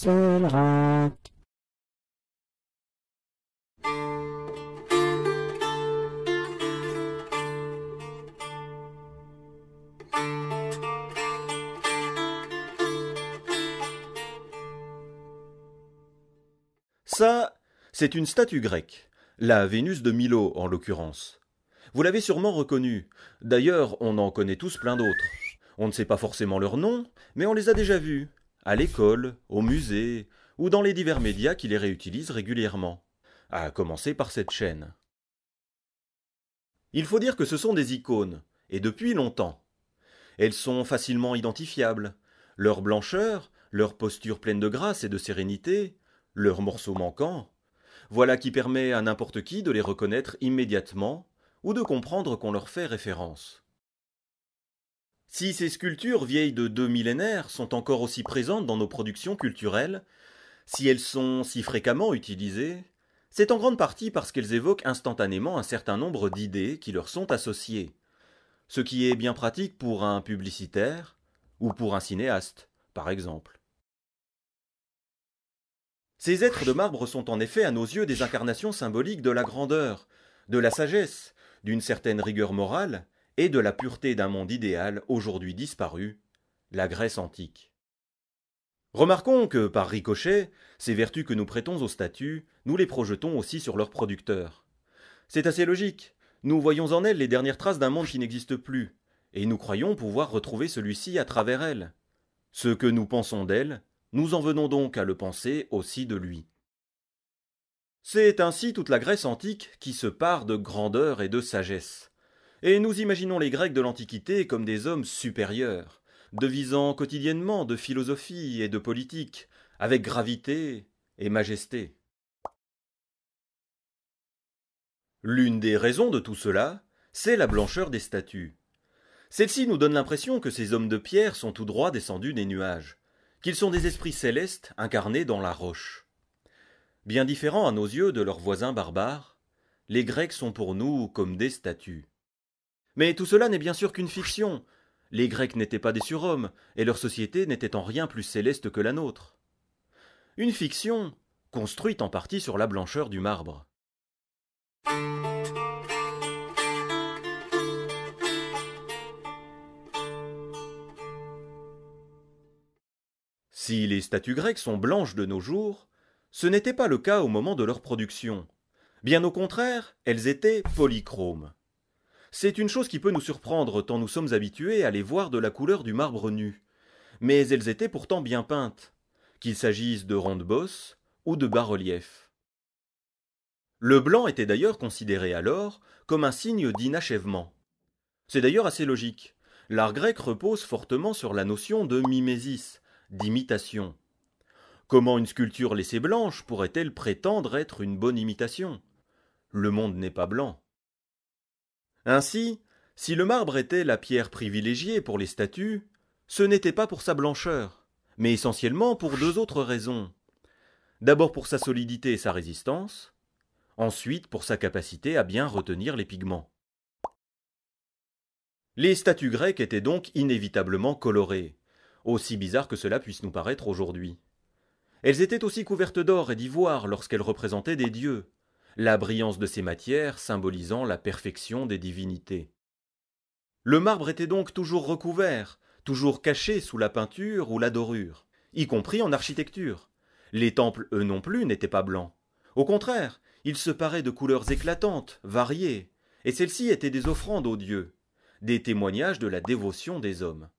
Ça, c'est une statue grecque, la Vénus de Milo en l'occurrence. Vous l'avez sûrement reconnue, d'ailleurs on en connaît tous plein d'autres. On ne sait pas forcément leur nom, mais on les a déjà vus, à l'école, au musée, ou dans les divers médias qui les réutilisent régulièrement, à commencer par cette chaîne. Il faut dire que ce sont des icônes, et depuis longtemps. Elles sont facilement identifiables. Leur blancheur, leur posture pleine de grâce et de sérénité, leurs morceaux manquants, voilà qui permet à n'importe qui de les reconnaître immédiatement ou de comprendre qu'on leur fait référence. Si ces sculptures vieilles de deux millénaires sont encore aussi présentes dans nos productions culturelles, si elles sont si fréquemment utilisées, c'est en grande partie parce qu'elles évoquent instantanément un certain nombre d'idées qui leur sont associées, ce qui est bien pratique pour un publicitaire ou pour un cinéaste, par exemple. Ces êtres de marbre sont en effet à nos yeux des incarnations symboliques de la grandeur, de la sagesse, d'une certaine rigueur morale, et de la pureté d'un monde idéal aujourd'hui disparu, la Grèce antique. Remarquons que, par ricochet, ces vertus que nous prêtons aux statues, nous les projetons aussi sur leurs producteurs. C'est assez logique. Nous voyons en elles les dernières traces d'un monde qui n'existe plus, et nous croyons pouvoir retrouver celui-ci à travers elles. Ce que nous pensons d'elles, nous en venons donc à le penser aussi de lui. C'est ainsi toute la Grèce antique qui se part de grandeur et de sagesse et nous imaginons les Grecs de l'Antiquité comme des hommes supérieurs, devisant quotidiennement de philosophie et de politique, avec gravité et majesté. L'une des raisons de tout cela, c'est la blancheur des statues. Celle-ci nous donne l'impression que ces hommes de pierre sont tout droit descendus des nuages, qu'ils sont des esprits célestes incarnés dans la roche. Bien différents à nos yeux de leurs voisins barbares, les Grecs sont pour nous comme des statues. Mais tout cela n'est bien sûr qu'une fiction. Les Grecs n'étaient pas des surhommes, et leur société n'était en rien plus céleste que la nôtre. Une fiction construite en partie sur la blancheur du marbre. Si les statues grecques sont blanches de nos jours, ce n'était pas le cas au moment de leur production. Bien au contraire, elles étaient polychromes. C'est une chose qui peut nous surprendre tant nous sommes habitués à les voir de la couleur du marbre nu. Mais elles étaient pourtant bien peintes, qu'il s'agisse de rondes bosse ou de bas reliefs Le blanc était d'ailleurs considéré alors comme un signe d'inachèvement. C'est d'ailleurs assez logique. L'art grec repose fortement sur la notion de mimésis, d'imitation. Comment une sculpture laissée blanche pourrait-elle prétendre être une bonne imitation Le monde n'est pas blanc ainsi si le marbre était la pierre privilégiée pour les statues ce n'était pas pour sa blancheur mais essentiellement pour deux autres raisons d'abord pour sa solidité et sa résistance ensuite pour sa capacité à bien retenir les pigments les statues grecques étaient donc inévitablement colorées aussi bizarre que cela puisse nous paraître aujourd'hui elles étaient aussi couvertes d'or et d'ivoire lorsqu'elles représentaient des dieux la brillance de ces matières symbolisant la perfection des divinités. Le marbre était donc toujours recouvert, toujours caché sous la peinture ou la dorure, y compris en architecture. Les temples, eux non plus, n'étaient pas blancs. Au contraire, ils se paraient de couleurs éclatantes, variées, et celles-ci étaient des offrandes aux dieux, des témoignages de la dévotion des hommes.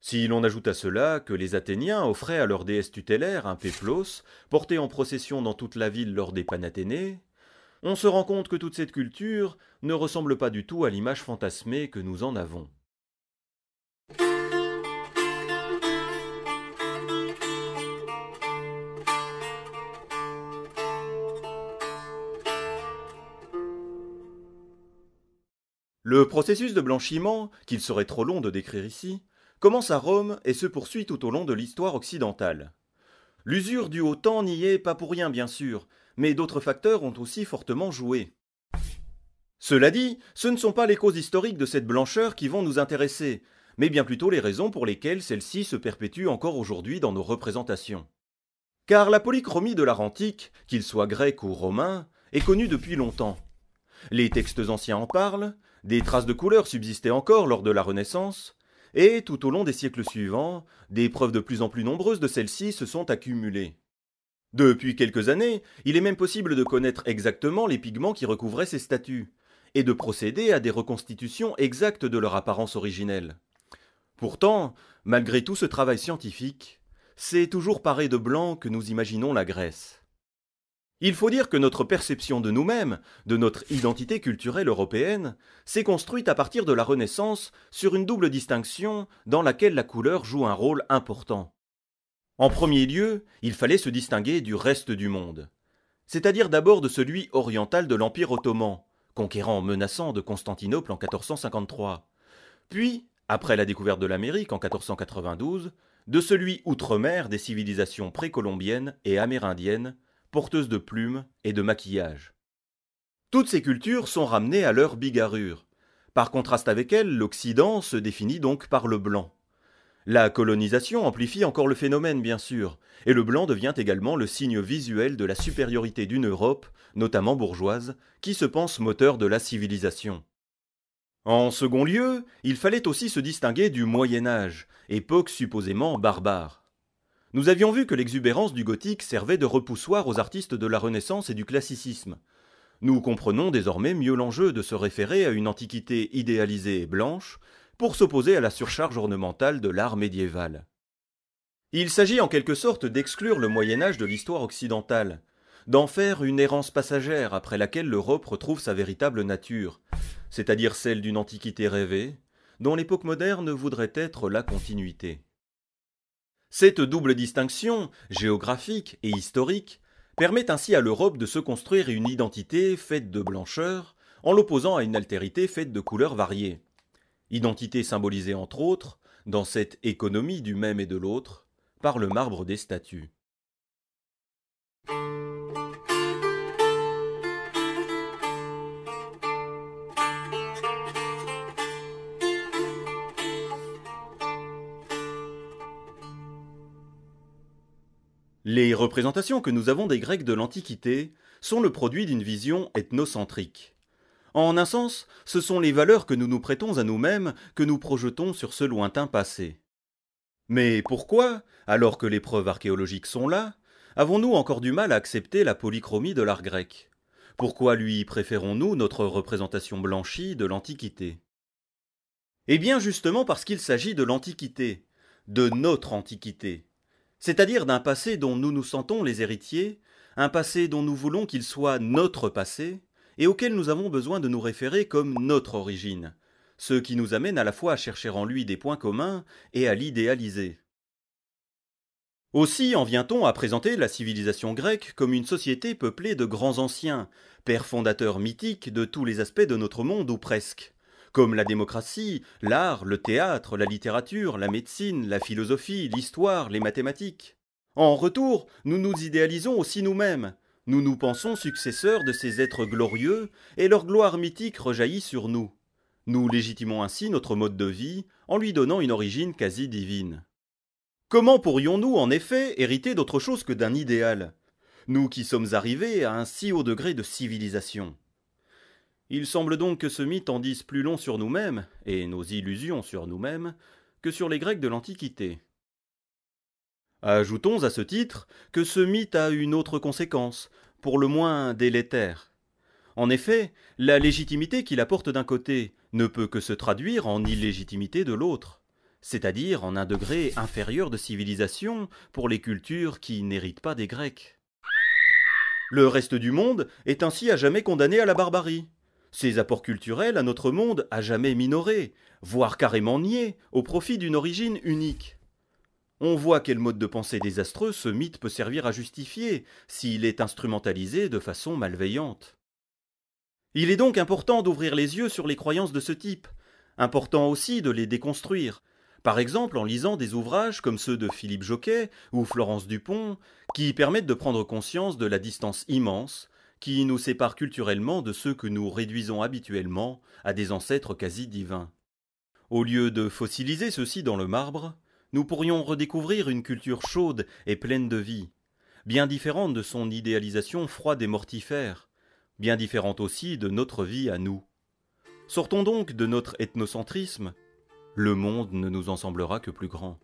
Si l'on ajoute à cela que les Athéniens offraient à leur déesse tutélaire un péplos, porté en procession dans toute la ville lors des Panathénées, on se rend compte que toute cette culture ne ressemble pas du tout à l'image fantasmée que nous en avons. Le processus de blanchiment, qu'il serait trop long de décrire ici, commence à Rome et se poursuit tout au long de l'histoire occidentale. L'usure du haut temps n'y est pas pour rien, bien sûr, mais d'autres facteurs ont aussi fortement joué. Cela dit, ce ne sont pas les causes historiques de cette blancheur qui vont nous intéresser, mais bien plutôt les raisons pour lesquelles celle-ci se perpétue encore aujourd'hui dans nos représentations. Car la polychromie de l'art antique, qu'il soit grec ou romain, est connue depuis longtemps. Les textes anciens en parlent, des traces de couleurs subsistaient encore lors de la Renaissance, et tout au long des siècles suivants, des preuves de plus en plus nombreuses de celles-ci se sont accumulées. Depuis quelques années, il est même possible de connaître exactement les pigments qui recouvraient ces statues, et de procéder à des reconstitutions exactes de leur apparence originelle. Pourtant, malgré tout ce travail scientifique, c'est toujours paré de blanc que nous imaginons la Grèce. Il faut dire que notre perception de nous-mêmes, de notre identité culturelle européenne, s'est construite à partir de la Renaissance sur une double distinction dans laquelle la couleur joue un rôle important. En premier lieu, il fallait se distinguer du reste du monde, c'est-à-dire d'abord de celui oriental de l'Empire ottoman, conquérant menaçant de Constantinople en 1453, puis, après la découverte de l'Amérique en 1492, de celui outre-mer des civilisations précolombiennes et amérindiennes, porteuses de plumes et de maquillage. Toutes ces cultures sont ramenées à leur bigarrure. Par contraste avec elles, l'Occident se définit donc par le blanc. La colonisation amplifie encore le phénomène, bien sûr, et le blanc devient également le signe visuel de la supériorité d'une Europe, notamment bourgeoise, qui se pense moteur de la civilisation. En second lieu, il fallait aussi se distinguer du Moyen Âge, époque supposément barbare. Nous avions vu que l'exubérance du gothique servait de repoussoir aux artistes de la Renaissance et du classicisme. Nous comprenons désormais mieux l'enjeu de se référer à une antiquité idéalisée et blanche, pour s'opposer à la surcharge ornementale de l'art médiéval. Il s'agit en quelque sorte d'exclure le Moyen Âge de l'histoire occidentale, d'en faire une errance passagère après laquelle l'Europe retrouve sa véritable nature, c'est-à-dire celle d'une antiquité rêvée, dont l'époque moderne voudrait être la continuité. Cette double distinction, géographique et historique, permet ainsi à l'Europe de se construire une identité faite de blancheur, en l'opposant à une altérité faite de couleurs variées identité symbolisée entre autres, dans cette économie du même et de l'autre, par le marbre des statues. Les représentations que nous avons des Grecs de l'Antiquité sont le produit d'une vision ethnocentrique. En un sens, ce sont les valeurs que nous nous prêtons à nous-mêmes que nous projetons sur ce lointain passé. Mais pourquoi, alors que les preuves archéologiques sont là, avons-nous encore du mal à accepter la polychromie de l'art grec Pourquoi lui préférons-nous notre représentation blanchie de l'Antiquité Eh bien justement parce qu'il s'agit de l'Antiquité, de notre Antiquité, c'est-à-dire d'un passé dont nous nous sentons les héritiers, un passé dont nous voulons qu'il soit notre passé, et auquel nous avons besoin de nous référer comme notre origine, ce qui nous amène à la fois à chercher en lui des points communs et à l'idéaliser. Aussi en vient-on à présenter la civilisation grecque comme une société peuplée de grands anciens, pères fondateurs mythiques de tous les aspects de notre monde ou presque, comme la démocratie, l'art, le théâtre, la littérature, la médecine, la philosophie, l'histoire, les mathématiques. En retour, nous nous idéalisons aussi nous-mêmes, nous nous pensons successeurs de ces êtres glorieux, et leur gloire mythique rejaillit sur nous. Nous légitimons ainsi notre mode de vie, en lui donnant une origine quasi divine. Comment pourrions-nous, en effet, hériter d'autre chose que d'un idéal Nous qui sommes arrivés à un si haut degré de civilisation. Il semble donc que ce mythe en dise plus long sur nous-mêmes, et nos illusions sur nous-mêmes, que sur les Grecs de l'Antiquité. Ajoutons à ce titre que ce mythe a une autre conséquence, pour le moins délétère. En effet, la légitimité qu'il apporte d'un côté ne peut que se traduire en illégitimité de l'autre, c'est-à-dire en un degré inférieur de civilisation pour les cultures qui n'héritent pas des Grecs. Le reste du monde est ainsi à jamais condamné à la barbarie. Ses apports culturels à notre monde à jamais minorés, voire carrément niés, au profit d'une origine unique. On voit quel mode de pensée désastreux ce mythe peut servir à justifier, s'il est instrumentalisé de façon malveillante. Il est donc important d'ouvrir les yeux sur les croyances de ce type, important aussi de les déconstruire, par exemple en lisant des ouvrages comme ceux de Philippe Joquet ou Florence Dupont, qui permettent de prendre conscience de la distance immense qui nous sépare culturellement de ceux que nous réduisons habituellement à des ancêtres quasi divins. Au lieu de fossiliser ceux-ci dans le marbre, nous pourrions redécouvrir une culture chaude et pleine de vie, bien différente de son idéalisation froide et mortifère, bien différente aussi de notre vie à nous. Sortons donc de notre ethnocentrisme, le monde ne nous en semblera que plus grand.